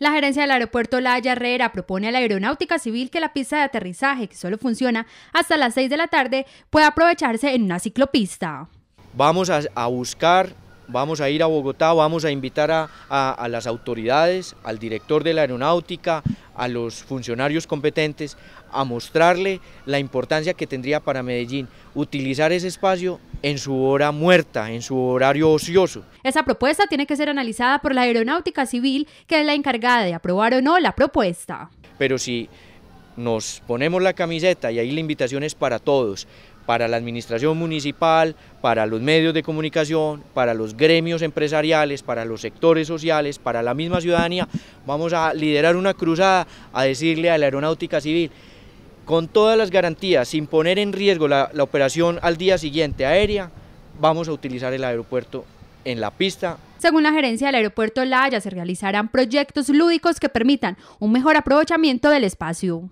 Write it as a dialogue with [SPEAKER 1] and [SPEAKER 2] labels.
[SPEAKER 1] La gerencia del aeropuerto La Haya Herrera propone a la aeronáutica civil que la pista de aterrizaje, que solo funciona hasta las 6 de la tarde, pueda aprovecharse en una ciclopista.
[SPEAKER 2] Vamos a, buscar vamos a ir a Bogotá, vamos a invitar a, las autoridades, al director de la aeronáutica, a los funcionarios competentes a mostrarle la importancia que tendría para Medellín utilizar ese espacio en su hora muerta, en su horario ocioso.
[SPEAKER 1] Esa propuesta tiene que ser analizada por la Aeronáutica Civil, que es la encargada de aprobar o no la propuesta.
[SPEAKER 2] Pero si nos ponemos la camiseta y ahí la invitación es para todos, para la administración municipal, para los medios de comunicación, para los gremios empresariales, para los sectores sociales, para la misma ciudadanía. Vamos a liderar una cruzada a decirle a la aeronáutica civil, con todas las garantías, sin poner en riesgo la, operación al día siguiente aérea, vamos a utilizar el aeropuerto en la pista
[SPEAKER 1] según la gerencia del aeropuerto La Haya, se realizarán proyectos lúdicos que permitan un mejor aprovechamiento del espacio.